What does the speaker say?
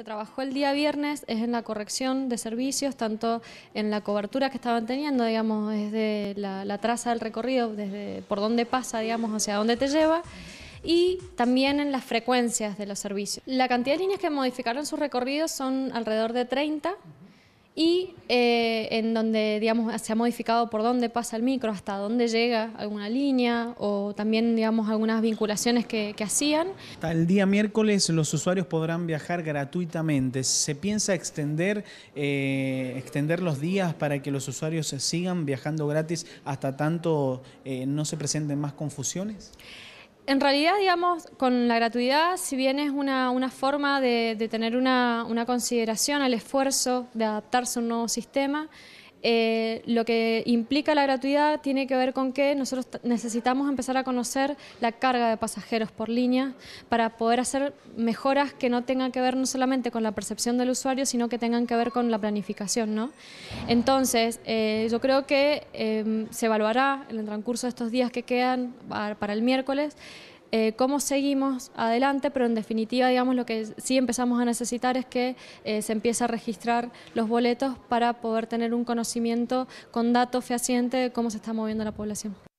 se trabajó el día viernes es en la corrección de servicios, tanto en la cobertura que estaban teniendo, digamos, desde la, traza del recorrido, desde por dónde pasa, digamos, hacia dónde te lleva y también en las frecuencias de los servicios. La cantidad de líneas que modificaron sus recorridos son alrededor de 30 y eh, en donde digamos, se ha modificado por dónde pasa el micro, hasta dónde llega alguna línea o también digamos, algunas vinculaciones que, hacían. el día miércoles los usuarios podrán viajar gratuitamente. ¿Se piensa extender, eh, extender los días para que los usuarios sigan viajando gratis hasta tanto eh, no se presenten más confusiones? en realidad, digamos, con la gratuidad, si bien es una, una forma de, tener una, una consideración al esfuerzo de adaptarse a un nuevo sistema, eh, lo que implica la gratuidad tiene que ver con que nosotros necesitamos empezar a conocer la carga de pasajeros por línea para poder hacer mejoras que no tengan que ver no solamente con la percepción del usuario, sino que tengan que ver con la planificación. ¿no? Entonces, eh, yo creo que em, se evaluará en el transcurso de estos días que quedan para el miércoles eh, cómo seguimos adelante, pero en definitiva, digamos, lo que sí empezamos a necesitar es que eh, se empiece a registrar los boletos para poder tener un conocimiento con datos fehacientes de cómo se está moviendo la población.